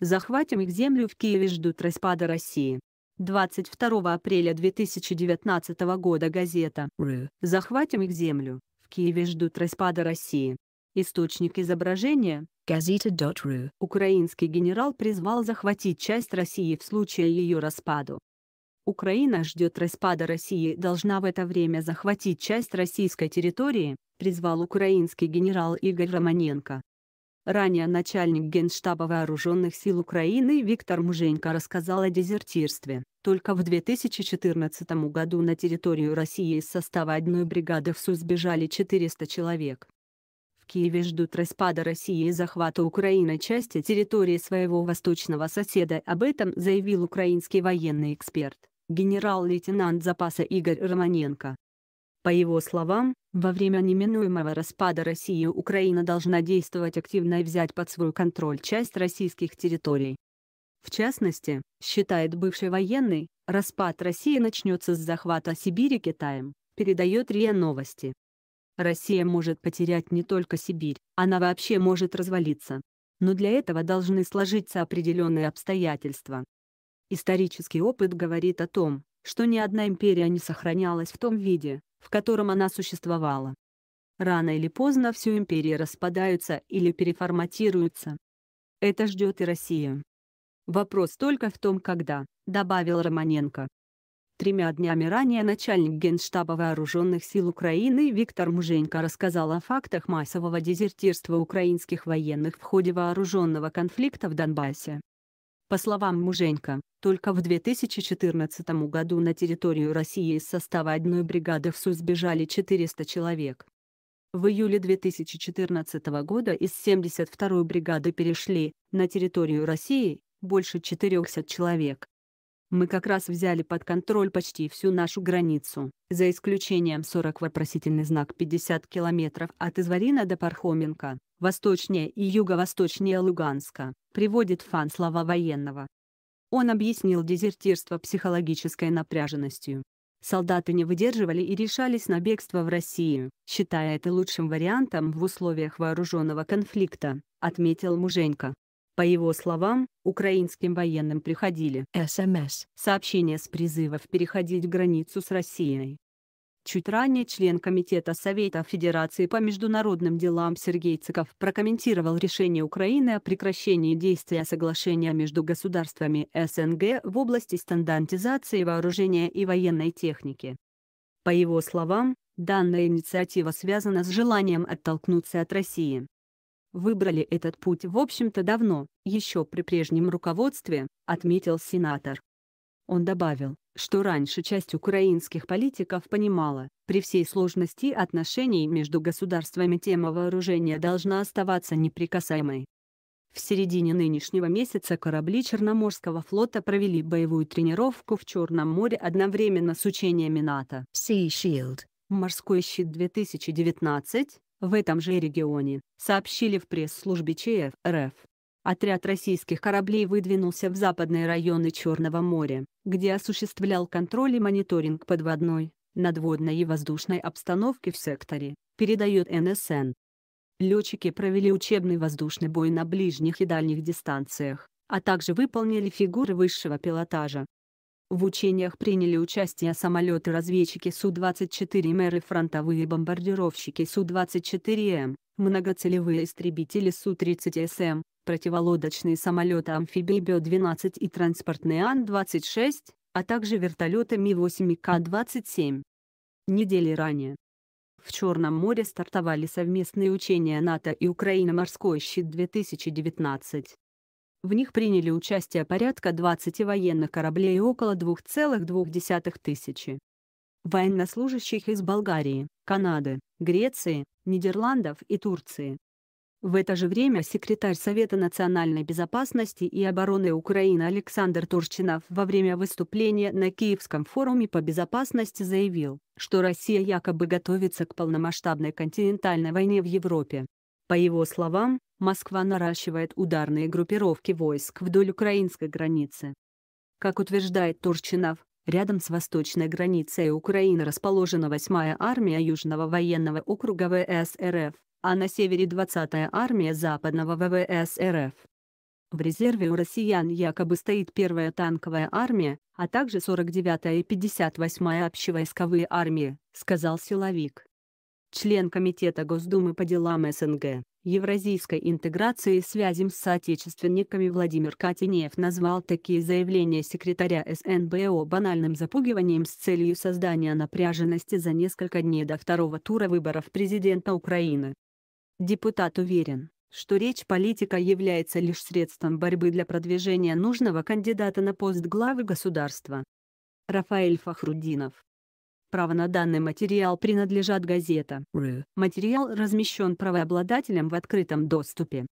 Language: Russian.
Захватим их землю в Киеве ждут распада России. 22 апреля 2019 года газета Захватим их землю. В Киеве ждут распада России. Источник изображения Газета.ру. Украинский генерал призвал захватить часть России в случае ее распаду. Украина ждет распада России и должна в это время захватить часть российской территории, призвал украинский генерал Игорь Романенко. Ранее начальник Генштаба Вооруженных сил Украины Виктор Муженько рассказал о дезертирстве. Только в 2014 году на территорию России из состава одной бригады в СУ сбежали 400 человек. В Киеве ждут распада России и захвата Украины части территории своего восточного соседа. Об этом заявил украинский военный эксперт, генерал-лейтенант запаса Игорь Романенко. По его словам, во время неминуемого распада России Украина должна действовать активно и взять под свой контроль часть российских территорий. В частности, считает бывший военный, распад России начнется с захвата Сибири Китаем, передает РИА Новости. Россия может потерять не только Сибирь, она вообще может развалиться. Но для этого должны сложиться определенные обстоятельства. Исторический опыт говорит о том, что ни одна империя не сохранялась в том виде, в котором она существовала. Рано или поздно все империи распадаются или переформатируются. Это ждет и Россия. Вопрос только в том, когда, добавил Романенко. Тремя днями ранее начальник Генштаба Вооруженных сил Украины Виктор Муженько рассказал о фактах массового дезертирства украинских военных в ходе вооруженного конфликта в Донбассе. По словам Муженька, только в 2014 году на территорию России из состава одной бригады в СУ сбежали 400 человек. В июле 2014 года из 72-й бригады перешли на территорию России больше 400 человек. Мы как раз взяли под контроль почти всю нашу границу, за исключением 40 вопросительный знак 50 километров от Изворина до Пархоменко, восточнее и юго-восточнее Луганска, приводит фан слова военного. Он объяснил дезертирство психологической напряженностью. Солдаты не выдерживали и решались на бегство в Россию, считая это лучшим вариантом в условиях вооруженного конфликта, отметил Муженько. По его словам, украинским военным приходили СМС эм сообщения с призывов переходить границу с Россией. Чуть ранее член Комитета Совета Федерации по международным делам Сергей Цыков прокомментировал решение Украины о прекращении действия соглашения между государствами СНГ в области стандартизации вооружения и военной техники. По его словам, данная инициатива связана с желанием оттолкнуться от России выбрали этот путь в общем-то давно, еще при прежнем руководстве, отметил сенатор. Он добавил, что раньше часть украинских политиков понимала, при всей сложности отношений между государствами тема вооружения должна оставаться неприкасаемой. В середине нынешнего месяца корабли Черноморского флота провели боевую тренировку в Черном море одновременно с учениями НАТО. Sea Shield, морской щит 2019, в этом же регионе, сообщили в пресс-службе ЧФ РФ. Отряд российских кораблей выдвинулся в западные районы Черного моря, где осуществлял контроль и мониторинг подводной, надводной и воздушной обстановки в секторе, передает НСН. Летчики провели учебный воздушный бой на ближних и дальних дистанциях, а также выполнили фигуры высшего пилотажа, в учениях приняли участие самолеты-разведчики Су-24 МР и фронтовые бомбардировщики Су-24М, многоцелевые истребители Су-30СМ, противолодочные самолеты амфибии Б-12 и транспортные Ан-26, а также вертолеты Ми-8 и К-27. Недели ранее. В Черном море стартовали совместные учения НАТО и Украина «Морской щит-2019», в них приняли участие порядка 20 военных кораблей и около 2,2 тысячи военнослужащих из Болгарии, Канады, Греции, Нидерландов и Турции. В это же время секретарь Совета национальной безопасности и обороны Украины Александр Турчинов во время выступления на Киевском форуме по безопасности заявил, что Россия якобы готовится к полномасштабной континентальной войне в Европе. По его словам, Москва наращивает ударные группировки войск вдоль украинской границы. Как утверждает Турчинов, рядом с восточной границей Украины расположена 8-я армия Южного военного округа ВС РФ, а на севере 20-я армия Западного ВВС РФ. В резерве у россиян якобы стоит 1-я танковая армия, а также 49-я и 58-я общевойсковые армии, сказал силовик член Комитета Госдумы по делам СНГ, Евразийской интеграции и связям с соотечественниками Владимир Катенеев назвал такие заявления секретаря СНБО банальным запугиванием с целью создания напряженности за несколько дней до второго тура выборов президента Украины. Депутат уверен, что речь политика является лишь средством борьбы для продвижения нужного кандидата на пост главы государства. Рафаэль Фахрудинов Право на данный материал принадлежат газета.ру. Материал размещен правообладателем в открытом доступе.